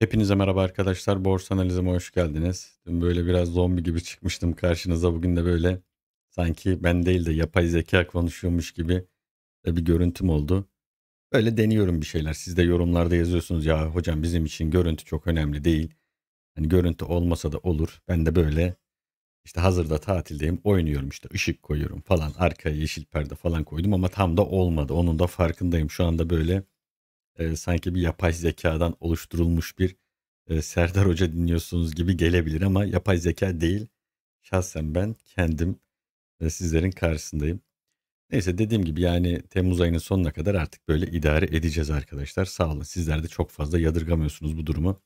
Hepinize merhaba arkadaşlar. Borsa analizime hoş geldiniz. Dün böyle biraz zombi gibi çıkmıştım karşınıza. Bugün de böyle sanki ben değil de yapay zeka konuşuyormuş gibi bir görüntüm oldu. Böyle deniyorum bir şeyler. Siz de yorumlarda yazıyorsunuz ya hocam bizim için görüntü çok önemli değil. Hani görüntü olmasa da olur. Ben de böyle işte hazırda tatildeyim oynuyorum işte ışık koyuyorum falan arkaya yeşil perde falan koydum ama tam da olmadı. Onun da farkındayım. Şu anda böyle e, sanki bir yapay zekadan oluşturulmuş bir e, Serdar Hoca dinliyorsunuz gibi gelebilir ama yapay zeka değil. Şahsen ben kendim e, sizlerin karşısındayım. Neyse dediğim gibi yani Temmuz ayının sonuna kadar artık böyle idare edeceğiz arkadaşlar. Sağ olun sizler de çok fazla yadırgamıyorsunuz bu durumu.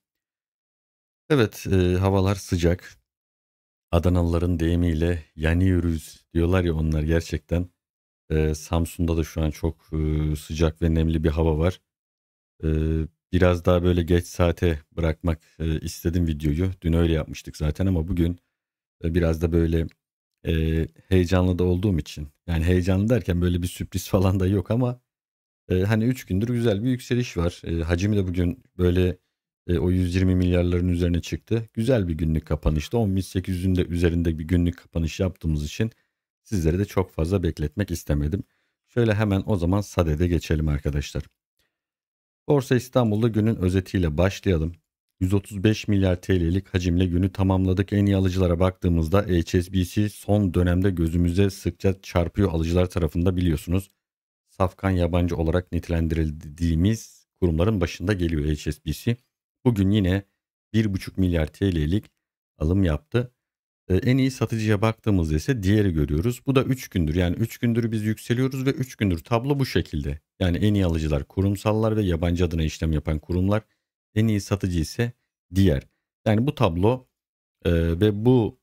Evet e, havalar sıcak. Adanalıların deyimiyle yanıyoruz diyorlar ya onlar gerçekten. E, Samsun'da da şu an çok e, sıcak ve nemli bir hava var. Ee, biraz daha böyle geç saate bırakmak e, istedim videoyu. Dün öyle yapmıştık zaten ama bugün e, biraz da böyle e, heyecanlı da olduğum için. Yani heyecanlı derken böyle bir sürpriz falan da yok ama hani 3 gündür güzel bir yükseliş var. hacimi de bugün böyle o 120 milyarların üzerine çıktı. Güzel bir günlük kapanışta 10.800'ün de üzerinde bir günlük kapanış yaptığımız için sizleri de çok fazla bekletmek istemedim. Şöyle hemen o zaman SADE'de geçelim arkadaşlar. Borsa İstanbul'da günün özetiyle başlayalım. 135 milyar TL'lik hacimle günü tamamladık. En iyi alıcılara baktığımızda HSBC son dönemde gözümüze sıkça çarpıyor alıcılar tarafında biliyorsunuz. Safkan yabancı olarak nitelendirildiğimiz kurumların başında geliyor HSBC. Bugün yine 1,5 milyar TL'lik alım yaptı. Ee, en iyi satıcıya baktığımızda ise diğeri görüyoruz. Bu da 3 gündür. Yani 3 gündür biz yükseliyoruz ve 3 gündür tablo bu şekilde. Yani en iyi alıcılar kurumsallar ve yabancı adına işlem yapan kurumlar. En iyi satıcı ise diğer. Yani bu tablo e, ve bu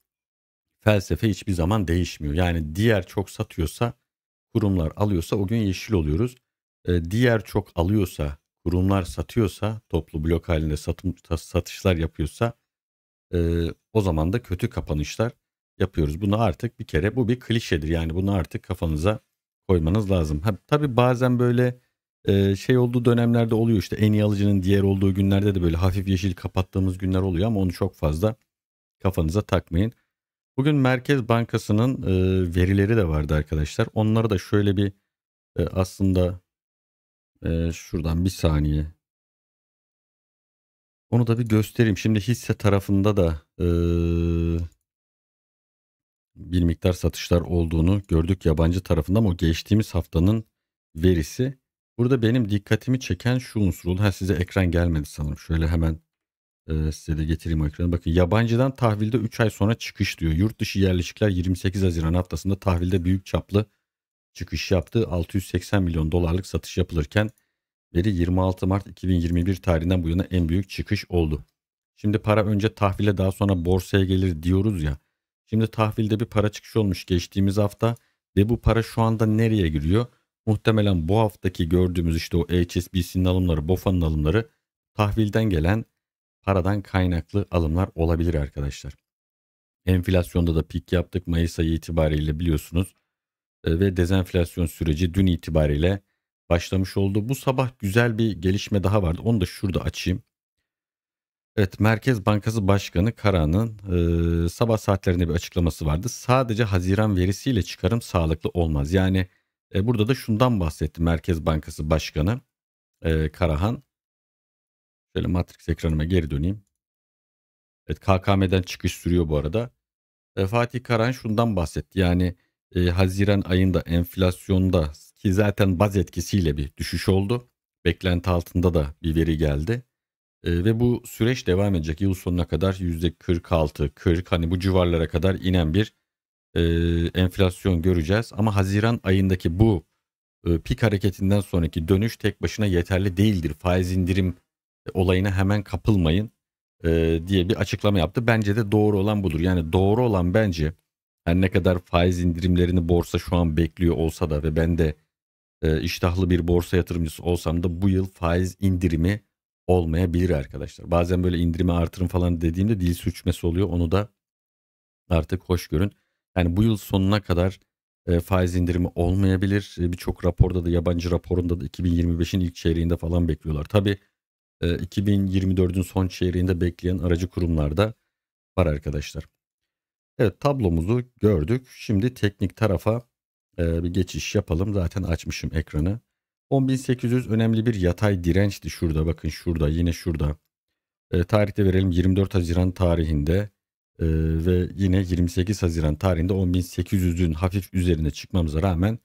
felsefe hiçbir zaman değişmiyor. Yani diğer çok satıyorsa kurumlar alıyorsa o gün yeşil oluyoruz. E, diğer çok alıyorsa kurumlar satıyorsa toplu blok halinde satım, satışlar yapıyorsa e, o zaman da kötü kapanışlar yapıyoruz. Bunu artık bir kere bu bir klişedir. Yani bunu artık kafanıza koymanız lazım. Ha, tabii bazen böyle e, şey olduğu dönemlerde oluyor işte en iyi alıcının diğer olduğu günlerde de böyle hafif yeşil kapattığımız günler oluyor ama onu çok fazla kafanıza takmayın. Bugün Merkez Bankası'nın e, verileri de vardı arkadaşlar. Onları da şöyle bir e, aslında e, şuradan bir saniye onu da bir göstereyim. Şimdi hisse tarafında da e, bir miktar satışlar olduğunu gördük yabancı tarafında ama o geçtiğimiz haftanın verisi. Burada benim dikkatimi çeken şu unsur oldu. Ha size ekran gelmedi sanırım. Şöyle hemen e, size de getireyim o ekranı. Bakın yabancıdan tahvilde 3 ay sonra çıkış diyor. Yurt dışı yerleşikler 28 Haziran haftasında tahvilde büyük çaplı çıkış yaptı. 680 milyon dolarlık satış yapılırken beri 26 Mart 2021 tarihinden bu yana en büyük çıkış oldu. Şimdi para önce tahvile daha sonra borsaya gelir diyoruz ya. Şimdi tahvilde bir para çıkışı olmuş geçtiğimiz hafta ve bu para şu anda nereye giriyor? Muhtemelen bu haftaki gördüğümüz işte o HSBC'nin alımları, BOFA'nın alımları tahvilden gelen paradan kaynaklı alımlar olabilir arkadaşlar. Enflasyonda da pik yaptık Mayıs ayı itibariyle biliyorsunuz e, ve dezenflasyon süreci dün itibariyle başlamış oldu. Bu sabah güzel bir gelişme daha vardı. Onu da şurada açayım. Evet Merkez Bankası Başkanı Kara'nın e, sabah saatlerinde bir açıklaması vardı. Sadece Haziran verisiyle çıkarım sağlıklı olmaz. Yani e, burada da şundan bahsetti Merkez Bankası Başkanı e, Karahan. Şöyle Matrix ekranıma geri döneyim. Evet KKM'den çıkış sürüyor bu arada. E, Fatih Karan şundan bahsetti. Yani e, Haziran ayında enflasyonda ki zaten baz etkisiyle bir düşüş oldu. Beklenti altında da bir veri geldi. E, ve bu süreç devam edecek. Yıl sonuna kadar %46-40 hani bu civarlara kadar inen bir e, enflasyon göreceğiz. Ama Haziran ayındaki bu e, pik hareketinden sonraki dönüş tek başına yeterli değildir. Faiz indirim e, olayına hemen kapılmayın e, diye bir açıklama yaptı. Bence de doğru olan budur. Yani doğru olan bence her ne kadar faiz indirimlerini borsa şu an bekliyor olsa da ve ben de e, iştahlı bir borsa yatırımcısı olsam da bu yıl faiz indirimi olmayabilir arkadaşlar. Bazen böyle indirimi artırın falan dediğimde dil sürçmesi oluyor. Onu da artık hoş görün. Yani bu yıl sonuna kadar e, faiz indirimi olmayabilir. E, Birçok raporda da yabancı raporunda da 2025'in ilk çeyreğinde falan bekliyorlar. Tabi e, 2024'ün son çeyreğinde bekleyen aracı kurumlarda var arkadaşlar. Evet tablomuzu gördük. Şimdi teknik tarafa ee, bir geçiş yapalım. Zaten açmışım ekranı. 10800 önemli bir yatay dirençti şurada. Bakın şurada yine şurada. E, tarihte verelim 24 Haziran tarihinde e, ve yine 28 Haziran tarihinde 10800'ün hafif üzerine çıkmamıza rağmen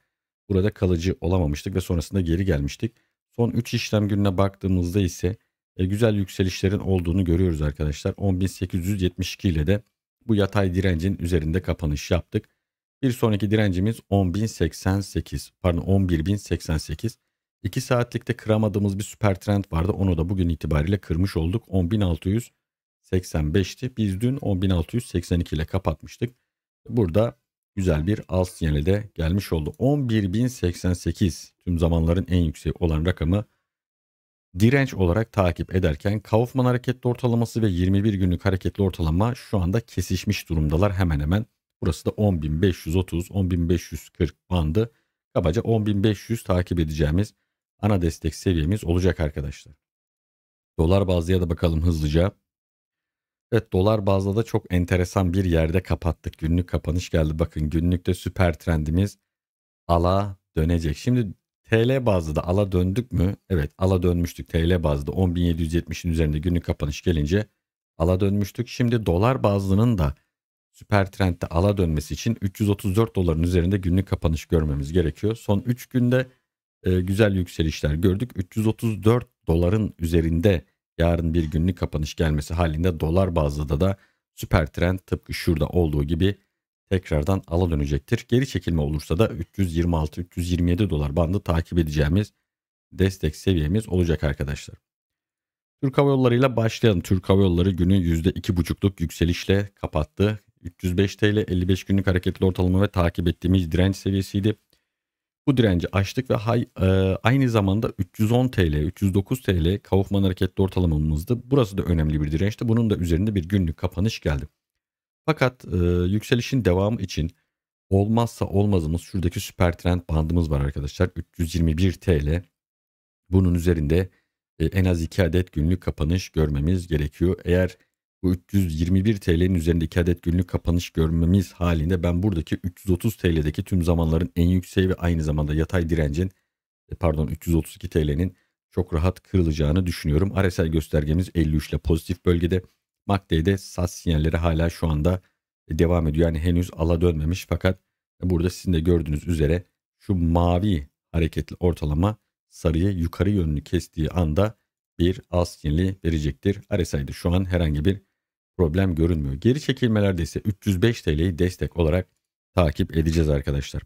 burada kalıcı olamamıştık ve sonrasında geri gelmiştik. Son 3 işlem gününe baktığımızda ise e, güzel yükselişlerin olduğunu görüyoruz arkadaşlar. 10872 ile de bu yatay direncin üzerinde kapanış yaptık. Bir sonraki direncimiz 10.088 pardon 11.088. 2 saatlikte kıramadığımız bir süper trend vardı. Onu da bugün itibariyle kırmış olduk. 10.685'ti. Biz dün 10.682 ile kapatmıştık. Burada güzel bir alt sinyale de gelmiş oldu. 11.088 tüm zamanların en yüksek olan rakamı direnç olarak takip ederken Kaufman hareketli ortalaması ve 21 günlük hareketli ortalama şu anda kesişmiş durumdalar hemen hemen. Burası da 10.530, 10.540 bandı. Kabaca 10.500 takip edeceğimiz ana destek seviyemiz olacak arkadaşlar. Dolar bazlıya da bakalım hızlıca. Evet dolar bazda da çok enteresan bir yerde kapattık. Günlük kapanış geldi. Bakın günlükte süper trendimiz ala dönecek. Şimdi TL bazda da ala döndük mü? Evet ala dönmüştük TL bazlı 10.770'in üzerinde günlük kapanış gelince ala dönmüştük. Şimdi dolar bazlının da süper trendde ala dönmesi için 334 doların üzerinde günlük kapanış görmemiz gerekiyor. Son 3 günde e, güzel yükselişler gördük. 334 doların üzerinde yarın bir günlük kapanış gelmesi halinde dolar bazlıda da da süper trend tıpkı şurada olduğu gibi tekrardan ala dönecektir. Geri çekilme olursa da 326-327 dolar bandı takip edeceğimiz destek seviyemiz olacak arkadaşlar. Türk Hava Yolları ile başlayalım. Türk Hava Yolları günü %2,5'luk yükselişle kapattı. 305 TL 55 günlük hareketli ortalama ve takip ettiğimiz direnç seviyesiydi. Bu direnci açtık ve hay, e, aynı zamanda 310 TL, 309 TL Kaufman hareketli ortalamamızdı. Burası da önemli bir dirençti. Bunun da üzerinde bir günlük kapanış geldi. Fakat e, yükselişin devamı için olmazsa olmazımız şuradaki süper trend bandımız var arkadaşlar. 321 TL. Bunun üzerinde e, en az 2 adet günlük kapanış görmemiz gerekiyor. Eğer bu 321 TL'nin üzerindeki adet günlük kapanış görmemiz halinde ben buradaki 330 TL'deki tüm zamanların en yükseği ve aynı zamanda yatay direncin e, pardon 332 TL'nin çok rahat kırılacağını düşünüyorum. RSI göstergemiz 53 ile pozitif bölgede. MACD'de sas sinyalleri hala şu anda e, devam ediyor. Yani henüz ala dönmemiş fakat e, burada sizin de gördüğünüz üzere şu mavi hareketli ortalama sarıyı yukarı yönlü kestiği anda bir az sinirli verecektir. RSI'de şu an herhangi bir problem görünmüyor. Geri çekilmelerde ise 305 TL'yi destek olarak takip edeceğiz arkadaşlar.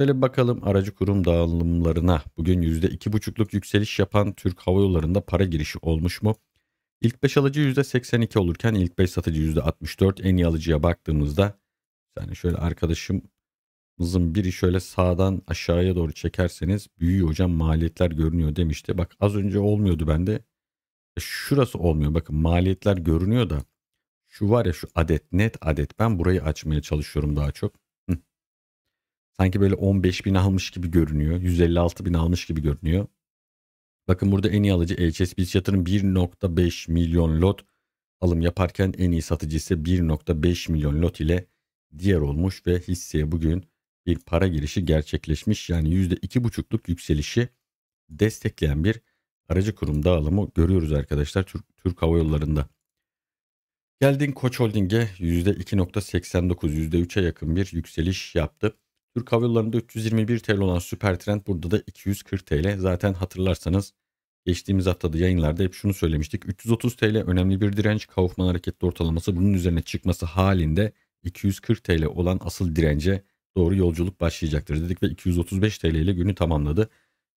Şöyle bakalım aracı kurum dağılımlarına. Bugün %2,5'luk yükseliş yapan Türk Hava Yolları'nda para girişi olmuş mu? İlk 5 alıcı %82 olurken ilk 5 satıcı %64. En iyi alıcıya baktığımızda yani şöyle arkadaşımızın biri şöyle sağdan aşağıya doğru çekerseniz büyüyor hocam maliyetler görünüyor demişti. Bak az önce olmuyordu bende. E, şurası olmuyor bakın maliyetler görünüyor da şu var ya şu adet net adet ben burayı açmaya çalışıyorum daha çok. Sanki böyle 15 bin almış gibi görünüyor. 156 bin almış gibi görünüyor. Bakın burada en iyi alıcı HSBC yatırım 1.5 milyon lot alım yaparken en iyi satıcı ise 1.5 milyon lot ile diğer olmuş ve hisseye bugün bir para girişi gerçekleşmiş. Yani %2,5'luk yükselişi destekleyen bir aracı kurum dağılımı görüyoruz arkadaşlar Türk, Türk Hava Yolları'nda. Geldin Koç Holding'e %2.89, %3'e yakın bir yükseliş yaptı. Türk Hava Yolları'nda 321 TL olan Süper Trend burada da 240 TL. Zaten hatırlarsanız geçtiğimiz hafta da yayınlarda hep şunu söylemiştik. 330 TL önemli bir direnç. Kaufman hareketli ortalaması bunun üzerine çıkması halinde 240 TL olan asıl dirence doğru yolculuk başlayacaktır dedik ve 235 TL ile günü tamamladı.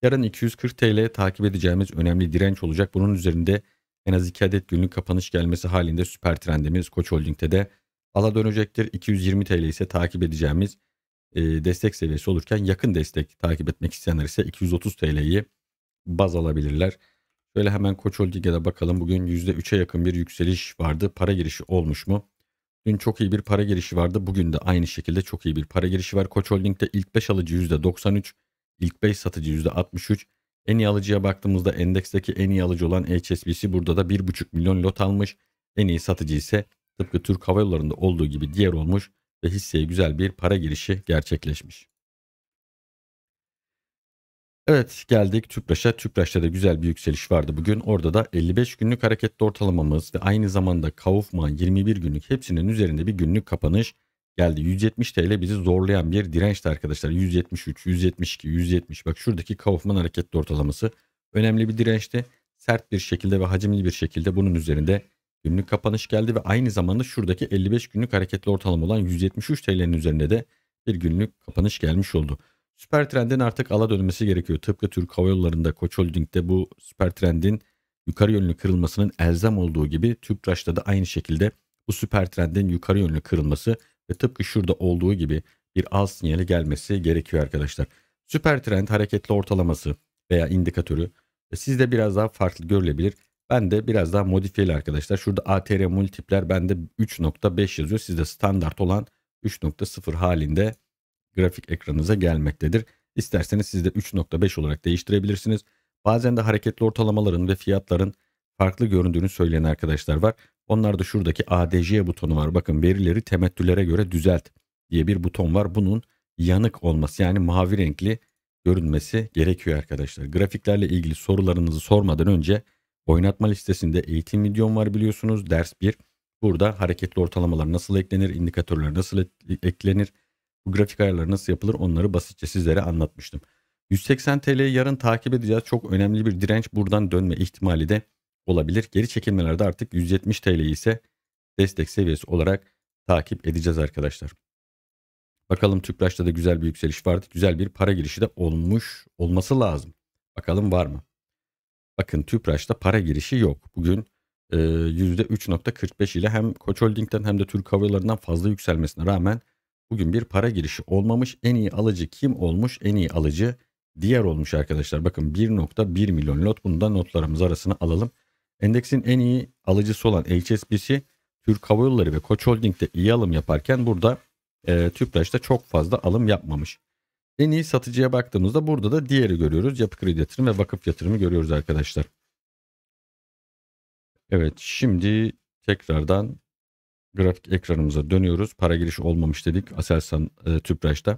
Yarın 240 TL takip edeceğimiz önemli direnç olacak. Bunun üzerinde en az 2 adet günlük kapanış gelmesi halinde süper trendimiz Koç Holding'de de ala dönecektir. 220 TL ise takip edeceğimiz e, destek seviyesi olurken yakın destek takip etmek isteyenler ise 230 TL'yi baz alabilirler. Şöyle hemen Koç Holding'e de bakalım. Bugün %3'e yakın bir yükseliş vardı. Para girişi olmuş mu? Dün çok iyi bir para girişi vardı. Bugün de aynı şekilde çok iyi bir para girişi var. Koç Holding'de ilk 5 alıcı %93, ilk 5 satıcı %63, en iyi alıcıya baktığımızda endeksteki en iyi alıcı olan HSBC burada da 1,5 milyon lot almış. En iyi satıcı ise tıpkı Türk Hava Yolları'nda olduğu gibi diğer olmuş ve hisseye güzel bir para girişi gerçekleşmiş. Evet geldik Tüpraş'a. Tüpraş'ta da güzel bir yükseliş vardı bugün. Orada da 55 günlük hareketli ortalamamız ve aynı zamanda Kaufman 21 günlük hepsinin üzerinde bir günlük kapanış geldi. 170 TL bizi zorlayan bir dirençti arkadaşlar. 173, 172, 170 bak şuradaki Kaufman hareketli ortalaması önemli bir dirençti. Sert bir şekilde ve hacimli bir şekilde bunun üzerinde günlük kapanış geldi ve aynı zamanda şuradaki 55 günlük hareketli ortalama olan 173 TL'nin üzerinde de bir günlük kapanış gelmiş oldu. Süper trendin artık ala dönmesi gerekiyor. Tıpkı Türk Hava Yolları'nda Koç Holding'de bu süper trendin yukarı yönlü kırılmasının elzem olduğu gibi TÜPRAŞ'ta da aynı şekilde bu süper trendin yukarı yönlü kırılması ve tıpkı şurada olduğu gibi bir alt sinyali gelmesi gerekiyor arkadaşlar. Süper trend hareketli ortalaması veya indikatörü e, sizde biraz daha farklı görülebilir. Ben de biraz daha modifiyeli arkadaşlar. Şurada ATR multipler bende 3.5 yazıyor. Sizde standart olan 3.0 halinde grafik ekranınıza gelmektedir. İsterseniz sizde 3.5 olarak değiştirebilirsiniz. Bazen de hareketli ortalamaların ve fiyatların farklı göründüğünü söyleyen arkadaşlar var. Onlar da şuradaki ADC butonu var. Bakın verileri temettülere göre düzelt diye bir buton var. Bunun yanık olması yani mavi renkli görünmesi gerekiyor arkadaşlar. Grafiklerle ilgili sorularınızı sormadan önce oynatma listesinde eğitim videom var biliyorsunuz. Ders 1. Burada hareketli ortalamalar nasıl eklenir, indikatörler nasıl eklenir, bu grafik ayarları nasıl yapılır onları basitçe sizlere anlatmıştım. 180 TL'yi yarın takip edeceğiz. Çok önemli bir direnç buradan dönme ihtimali de olabilir. Geri çekilmelerde artık 170 TL ise destek seviyesi olarak takip edeceğiz arkadaşlar. Bakalım Tüpraş'ta da güzel bir yükseliş vardı. Güzel bir para girişi de olmuş olması lazım. Bakalım var mı? Bakın Tüpraş'ta para girişi yok. Bugün e, %3.45 ile hem Koç Holding'den hem de Türk Hava fazla yükselmesine rağmen bugün bir para girişi olmamış. En iyi alıcı kim olmuş? En iyi alıcı diğer olmuş arkadaşlar. Bakın 1.1 milyon lot bunu da notlarımız arasına alalım. Endeksin en iyi alıcısı olan HSBC Türk Hava Yolları ve Koç Holding'de iyi alım yaparken burada e, TÜPRAŞ'ta çok fazla alım yapmamış. En iyi satıcıya baktığımızda burada da diğeri görüyoruz. Yapı kredi yatırım ve vakıf yatırımı görüyoruz arkadaşlar. Evet şimdi tekrardan grafik ekranımıza dönüyoruz. Para giriş olmamış dedik Aselsan e, TÜPRAŞ'ta.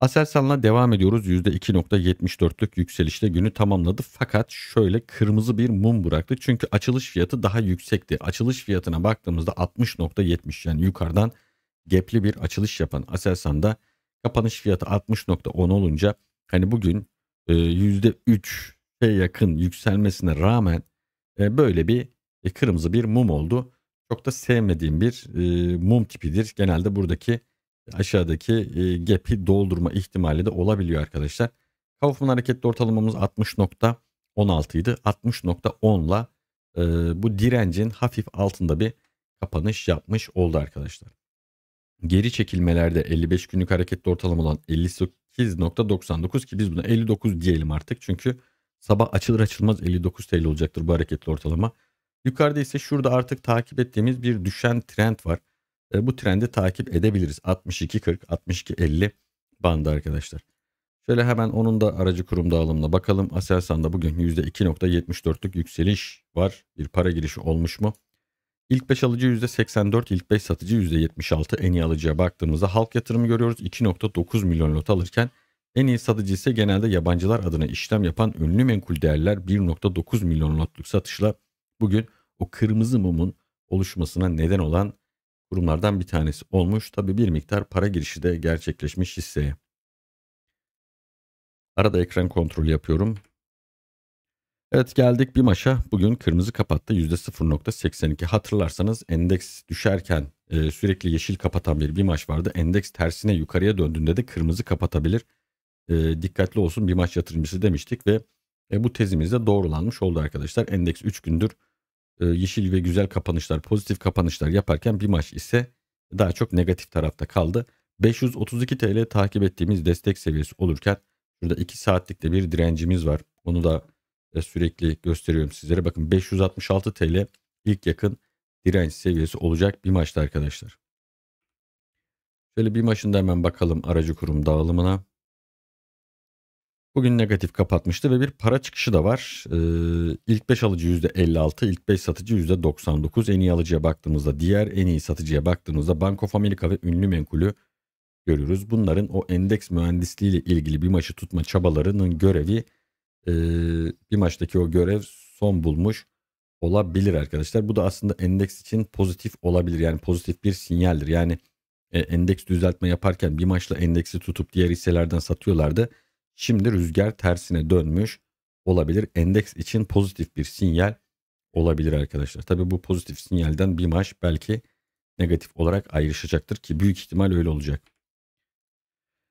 Aselsan'la devam ediyoruz. %2.74'lük yükselişle günü tamamladı. Fakat şöyle kırmızı bir mum bıraktı. Çünkü açılış fiyatı daha yüksekti. Açılış fiyatına baktığımızda 60.70 yani yukarıdan gepli bir açılış yapan Aselsan'da kapanış fiyatı 60.10 olunca hani bugün %3'e yakın yükselmesine rağmen e, böyle bir e, kırmızı bir mum oldu. Çok da sevmediğim bir e, mum tipidir. Genelde buradaki aşağıdaki e, gap'i doldurma ihtimali de olabiliyor arkadaşlar. Kaufman hareketli ortalamamız 60.16 idi. 60.10 e, bu direncin hafif altında bir kapanış yapmış oldu arkadaşlar. Geri çekilmelerde 55 günlük hareketli ortalama olan 58.99 ki biz buna 59 diyelim artık. Çünkü sabah açılır açılmaz 59 TL olacaktır bu hareketli ortalama. Yukarıda ise şurada artık takip ettiğimiz bir düşen trend var e, bu trendi takip edebiliriz. 62.40, 62.50 bandı arkadaşlar. Şöyle hemen onun da aracı kurum dağılımına bakalım. Aselsan'da bugün %2.74'lük yükseliş var. Bir para girişi olmuş mu? İlk 5 alıcı %84, ilk 5 satıcı %76. En iyi alıcıya baktığımızda halk yatırımı görüyoruz. 2.9 milyon lot alırken en iyi satıcı ise genelde yabancılar adına işlem yapan ünlü menkul değerler 1.9 milyon lotluk satışla bugün o kırmızı mumun oluşmasına neden olan kurumlardan bir tanesi olmuş. Tabi bir miktar para girişi de gerçekleşmiş hisseye. Arada ekran kontrolü yapıyorum. Evet geldik bir maşa. Bugün kırmızı kapattı %0.82. Hatırlarsanız endeks düşerken e, sürekli yeşil kapatan bir bir maş vardı. Endeks tersine yukarıya döndüğünde de kırmızı kapatabilir. E, dikkatli olsun bir maç yatırımcısı demiştik ve e, bu tezimiz de doğrulanmış oldu arkadaşlar. Endeks 3 gündür e, yeşil ve güzel kapanışlar, pozitif kapanışlar yaparken bir maç ise daha çok negatif tarafta kaldı. 532 TL takip ettiğimiz destek seviyesi olurken şurada 2 saatlikte bir direncimiz var. Onu da e, sürekli gösteriyorum sizlere. Bakın 566 TL ilk yakın direnç seviyesi olacak bir maçta arkadaşlar. Şöyle bir maçında hemen bakalım aracı kurum dağılımına. Bugün negatif kapatmıştı ve bir para çıkışı da var. Ee, ilk ilk 5 alıcı %56, ilk 5 satıcı %99. En iyi alıcıya baktığımızda diğer en iyi satıcıya baktığımızda Bank of America ve ünlü menkulü görüyoruz. Bunların o endeks mühendisliği ile ilgili bir maçı tutma çabalarının görevi e, bir maçtaki o görev son bulmuş olabilir arkadaşlar. Bu da aslında endeks için pozitif olabilir. Yani pozitif bir sinyaldir. Yani e, endeks düzeltme yaparken bir maçla endeksi tutup diğer hisselerden satıyorlardı. Şimdi rüzgar tersine dönmüş olabilir. Endeks için pozitif bir sinyal olabilir arkadaşlar. Tabi bu pozitif sinyalden bir maç belki negatif olarak ayrışacaktır ki büyük ihtimal öyle olacak.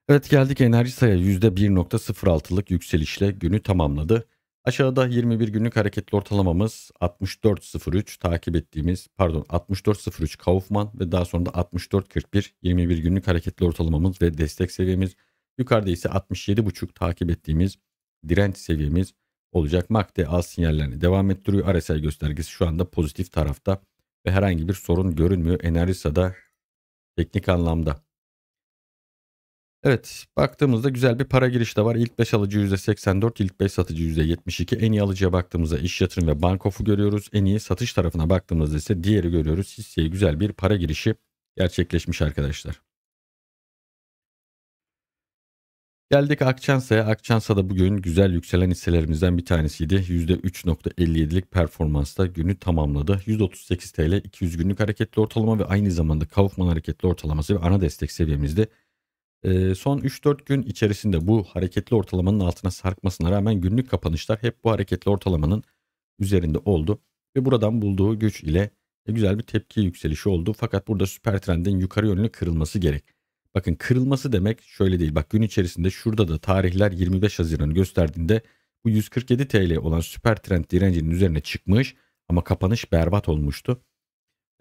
Evet geldik enerji saya %1.06'lık yükselişle günü tamamladı. Aşağıda 21 günlük hareketli ortalamamız 64.03 takip ettiğimiz pardon 64.03 Kaufman ve daha sonra da 64.41 21 günlük hareketli ortalamamız ve destek seviyemiz Yukarıda ise 67.5 takip ettiğimiz direnç seviyemiz olacak. MACD al sinyallerini devam ettiriyor. Aresel göstergesi şu anda pozitif tarafta ve herhangi bir sorun görünmüyor. Enerjisa'da teknik anlamda. Evet baktığımızda güzel bir para girişi de var. İlk 5 alıcı %84, ilk 5 satıcı %72. En iyi alıcıya baktığımızda iş yatırım ve bankof'u görüyoruz. En iyi satış tarafına baktığımızda ise diğeri görüyoruz. Hisseye güzel bir para girişi gerçekleşmiş arkadaşlar. Geldik Akçansa'ya. Akçansa da bugün güzel yükselen hisselerimizden bir tanesiydi. %3.57'lik performansla günü tamamladı. 138 TL 200 günlük hareketli ortalama ve aynı zamanda Kaufman hareketli ortalaması ve ana destek seviyemizde. Ee, son 3-4 gün içerisinde bu hareketli ortalamanın altına sarkmasına rağmen günlük kapanışlar hep bu hareketli ortalamanın üzerinde oldu. Ve buradan bulduğu güç ile güzel bir tepki yükselişi oldu. Fakat burada süper trendin yukarı yönlü kırılması gerek. Bakın kırılması demek şöyle değil. Bak gün içerisinde şurada da tarihler 25 Haziran gösterdiğinde bu 147 TL olan süper trend direncinin üzerine çıkmış ama kapanış berbat olmuştu.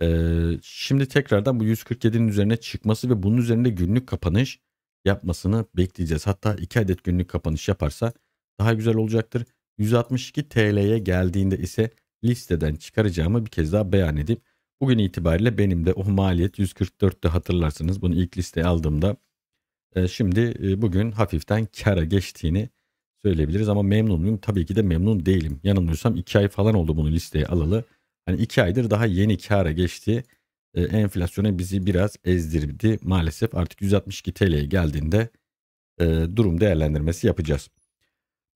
Ee, şimdi tekrardan bu 147'nin üzerine çıkması ve bunun üzerinde günlük kapanış yapmasını bekleyeceğiz. Hatta 2 adet günlük kapanış yaparsa daha güzel olacaktır. 162 TL'ye geldiğinde ise listeden çıkaracağımı bir kez daha beyan edip Bugün itibariyle benim de o oh, maliyet 144'te hatırlarsınız. Bunu ilk listeye aldığımda e, şimdi e, bugün hafiften kara geçtiğini söyleyebiliriz. Ama memnun muyum? Tabii ki de memnun değilim. Yanılmıyorsam 2 ay falan oldu bunu listeye alalı. Hani 2 aydır daha yeni kara geçti. E, enflasyona bizi biraz ezdirdi maalesef. Artık 162 TL'ye geldiğinde e, durum değerlendirmesi yapacağız.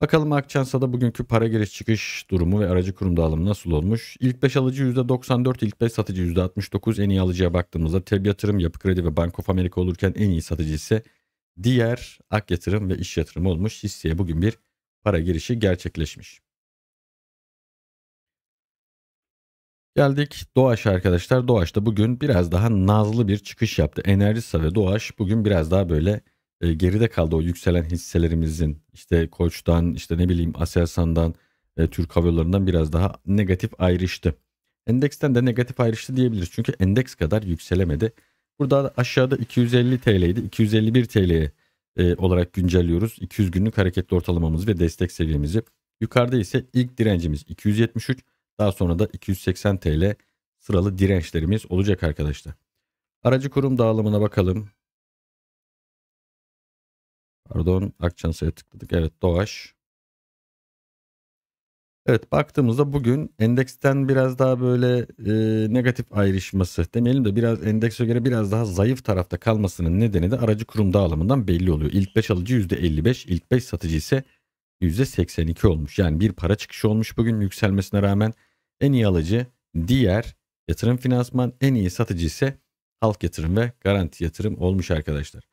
Bakalım Akçansa'da bugünkü para giriş çıkış durumu ve aracı kurum dağılımı nasıl olmuş? İlk 5 alıcı %94, ilk 5 satıcı %69. En iyi alıcıya baktığımızda TEB Yatırım, Yapı Kredi ve Bank of America olurken en iyi satıcı ise diğer Ak Yatırım ve İş Yatırım olmuş. Hisseye bugün bir para girişi gerçekleşmiş. Geldik Doğaş arkadaşlar. Doğaş da bugün biraz daha nazlı bir çıkış yaptı. Enerjisa ve Doğaş bugün biraz daha böyle e, geride kaldı o yükselen hisselerimizin işte Koç'tan işte ne bileyim Aselsan'dan e, Türk Hava Yolları'ndan biraz daha negatif ayrıştı. Endeksten de negatif ayrıştı diyebiliriz çünkü endeks kadar yükselemedi. Burada aşağıda 250 TL'ydi 251 TL'ye e, olarak güncelliyoruz. 200 günlük hareketli ortalamamızı ve destek seviyemizi. Yukarıda ise ilk direncimiz 273 daha sonra da 280 TL sıralı dirençlerimiz olacak arkadaşlar. Aracı kurum dağılımına bakalım. Pardon Akçansu'ya tıkladık. Evet doğaş. Evet baktığımızda bugün endeksten biraz daha böyle e, negatif ayrışması demeyelim de biraz endekse göre biraz daha zayıf tarafta kalmasının nedeni de aracı kurum dağılımından belli oluyor. İlk 5 alıcı %55, ilk 5 satıcı ise %82 olmuş. Yani bir para çıkışı olmuş bugün yükselmesine rağmen en iyi alıcı diğer yatırım finansman en iyi satıcı ise halk yatırım ve garanti yatırım olmuş arkadaşlar.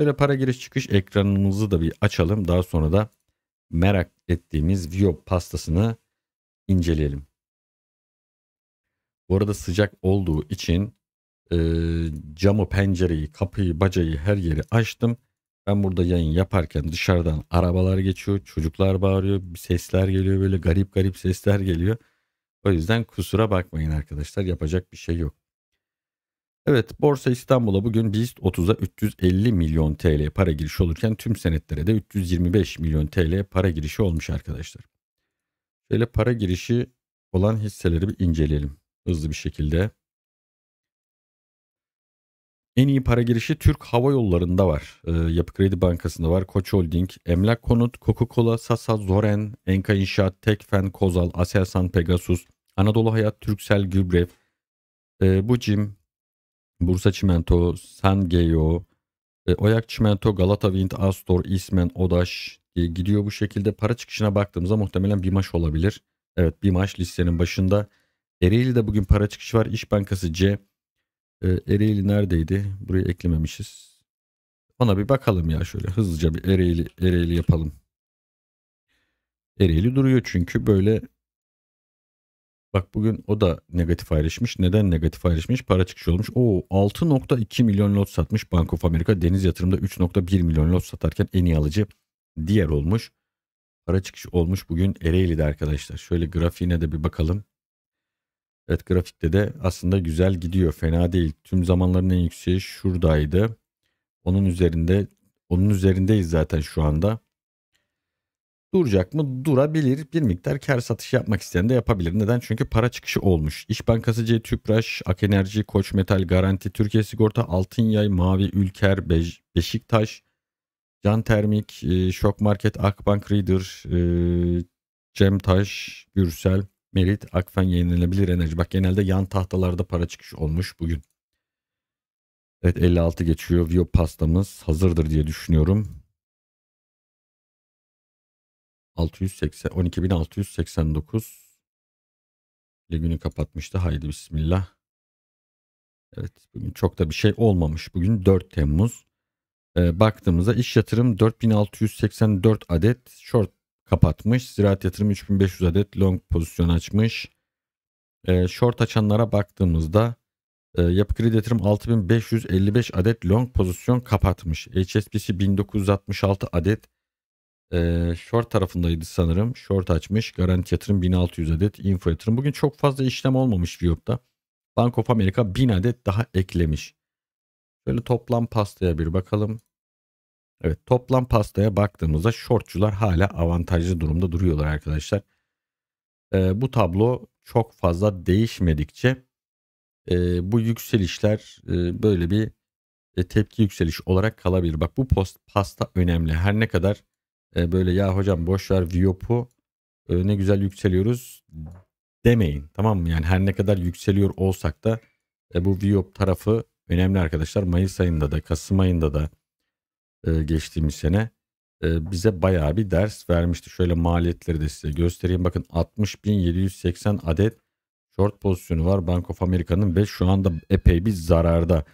Şöyle para giriş çıkış ekranımızı da bir açalım. Daha sonra da merak ettiğimiz Vio pastasını inceleyelim. Bu arada sıcak olduğu için e, camı, pencereyi, kapıyı, bacayı her yeri açtım. Ben burada yayın yaparken dışarıdan arabalar geçiyor, çocuklar bağırıyor, sesler geliyor böyle garip garip sesler geliyor. O yüzden kusura bakmayın arkadaşlar yapacak bir şey yok. Evet Borsa İstanbul'a bugün BIST 30'a 350 milyon TL para girişi olurken tüm senetlere de 325 milyon TL para girişi olmuş arkadaşlar. Şöyle para girişi olan hisseleri bir inceleyelim hızlı bir şekilde. En iyi para girişi Türk Hava Yolları'nda var. E, Yapı Kredi Bankası'nda var. Koç Holding, Emlak Konut, Coca-Cola, Sasa, Zoren, Enka İnşaat, Tekfen, Kozal, Aselsan, Pegasus, Anadolu Hayat, Türksel, Gübre, e, ee, Bucim, Bursa Çimento, Sangeo, e, Oyak Çimento, Galata Wind, Astor, İsmen, Odaş e, gidiyor bu şekilde. Para çıkışına baktığımızda muhtemelen bir maç olabilir. Evet bir maç listenin başında. Ereğli'de bugün para çıkışı var. İş Bankası C. E, Ereğli neredeydi? Burayı eklememişiz. Ona bir bakalım ya şöyle hızlıca bir Ereğli, Ereğli yapalım. Ereğli duruyor çünkü böyle Bak bugün o da negatif ayrışmış. Neden negatif ayrışmış? Para çıkışı olmuş. O 6.2 milyon lot satmış Bank of America. Deniz yatırımda 3.1 milyon lot satarken en iyi alıcı diğer olmuş. Para çıkışı olmuş bugün Ereğli'de arkadaşlar. Şöyle grafiğine de bir bakalım. Evet grafikte de aslında güzel gidiyor. Fena değil. Tüm zamanların en yükseği şuradaydı. Onun üzerinde onun üzerindeyiz zaten şu anda. Duracak mı? Durabilir. Bir miktar kar satışı yapmak isteyen de yapabilir. Neden? Çünkü para çıkışı olmuş. İş Bankası C, Tüpraş, Ak Enerji, Koç Metal, Garanti, Türkiye Sigorta, Altın Yay, Mavi, Ülker, Be Beşiktaş, Can Termik, e, Şok Market, Akbank Reader, e, Cem Gürsel, Merit, Akfen Yenilenebilir Enerji. Bak genelde yan tahtalarda para çıkışı olmuş bugün. Evet 56 geçiyor. Vio pastamız hazırdır diye düşünüyorum. 12689 ile günü kapatmıştı. Haydi bismillah. Evet bugün çok da bir şey olmamış. Bugün 4 Temmuz. E, baktığımızda iş yatırım 4684 adet short kapatmış. Ziraat yatırım 3500 adet long pozisyon açmış. E, short açanlara baktığımızda e, yapı kredi yatırım 6555 adet long pozisyon kapatmış. HSBC 1966 adet e, short tarafındaydı sanırım. Short açmış. Garanti yatırım 1600 adet. Info yatırım. Bugün çok fazla işlem olmamış Viyop'ta. Bank of America 1000 adet daha eklemiş. Böyle toplam pastaya bir bakalım. Evet toplam pastaya baktığımızda shortçular hala avantajlı durumda duruyorlar arkadaşlar. E, bu tablo çok fazla değişmedikçe e, bu yükselişler e, böyle bir e, tepki yükseliş olarak kalabilir. Bak bu post pasta önemli. Her ne kadar e, böyle ya hocam boşver Viop'u e, ne güzel yükseliyoruz demeyin. Tamam mı? Yani her ne kadar yükseliyor olsak da e, bu Viop tarafı önemli arkadaşlar. Mayıs ayında da Kasım ayında da geçtiğimiz sene bize bayağı bir ders vermişti. Şöyle maliyetleri de size göstereyim. Bakın 60.780 adet short pozisyonu var Bank of America'nın ve şu anda epey bir zararda.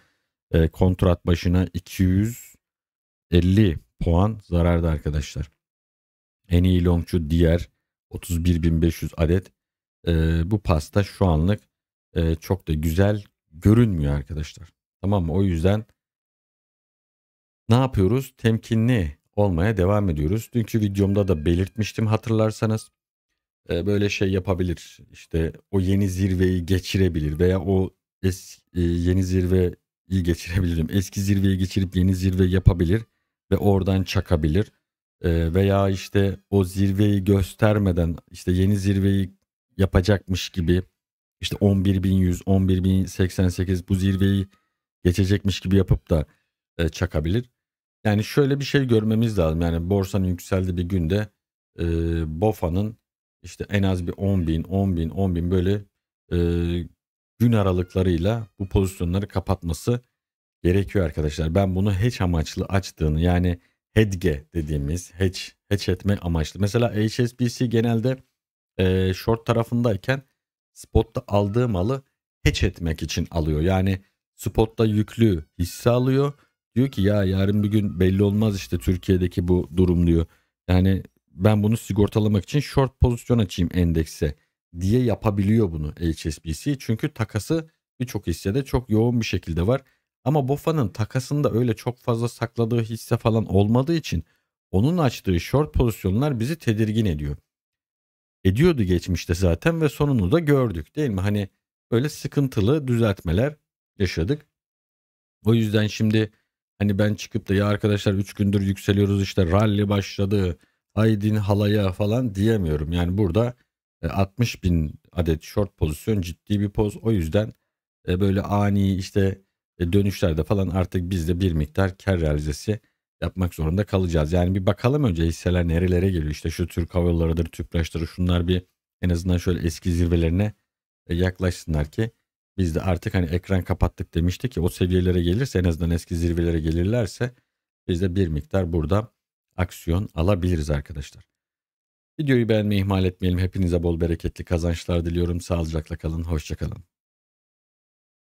kontrat başına 250 puan zararda arkadaşlar. En iyi longçu diğer 31.500 adet. E, bu pasta şu anlık e, çok da güzel görünmüyor arkadaşlar. Tamam mı? O yüzden ne yapıyoruz? Temkinli olmaya devam ediyoruz. Dünkü videomda da belirtmiştim hatırlarsanız. E, böyle şey yapabilir. İşte o yeni zirveyi geçirebilir veya o es, e, yeni zirveyi geçirebilirim. Eski zirveyi geçirip yeni zirve yapabilir ve oradan çakabilir veya işte o zirveyi göstermeden işte yeni zirveyi yapacakmış gibi işte 11.100, 11.088 bu zirveyi geçecekmiş gibi yapıp da çakabilir. Yani şöyle bir şey görmemiz lazım. Yani borsanın yükseldiği bir günde e, BOFA'nın işte en az bir 10 bin, 10 bin, 10 bin böyle e, gün aralıklarıyla bu pozisyonları kapatması gerekiyor arkadaşlar. Ben bunu hiç amaçlı açtığını yani hedge dediğimiz hedge, hedge etme amaçlı. Mesela HSBC genelde e, short tarafındayken spotta aldığı malı hedge etmek için alıyor. Yani spotta yüklü hisse alıyor. Diyor ki ya yarın bir gün belli olmaz işte Türkiye'deki bu durum diyor. Yani ben bunu sigortalamak için short pozisyon açayım endekse diye yapabiliyor bunu HSBC. Çünkü takası birçok hissede çok yoğun bir şekilde var. Ama Bofa'nın takasında öyle çok fazla sakladığı hisse falan olmadığı için onun açtığı short pozisyonlar bizi tedirgin ediyor. Ediyordu geçmişte zaten ve sonunu da gördük değil mi? Hani öyle sıkıntılı düzeltmeler yaşadık. O yüzden şimdi hani ben çıkıp da ya arkadaşlar 3 gündür yükseliyoruz işte rally başladı aydin halaya falan diyemiyorum. Yani burada 60 e, bin adet short pozisyon ciddi bir poz. O yüzden e, böyle ani işte e, dönüşlerde falan artık biz de bir miktar kar realizesi yapmak zorunda kalacağız. Yani bir bakalım önce hisseler nerelere geliyor. İşte şu Türk Hava Yolları'dır, Tüpraş'tır şunlar bir en azından şöyle eski zirvelerine e, yaklaşsınlar ki biz de artık hani ekran kapattık demiştik ki o seviyelere gelirse en azından eski zirvelere gelirlerse biz de bir miktar burada aksiyon alabiliriz arkadaşlar. Videoyu beğenmeyi ihmal etmeyelim. Hepinize bol bereketli kazançlar diliyorum. Sağlıcakla kalın, hoşçakalın.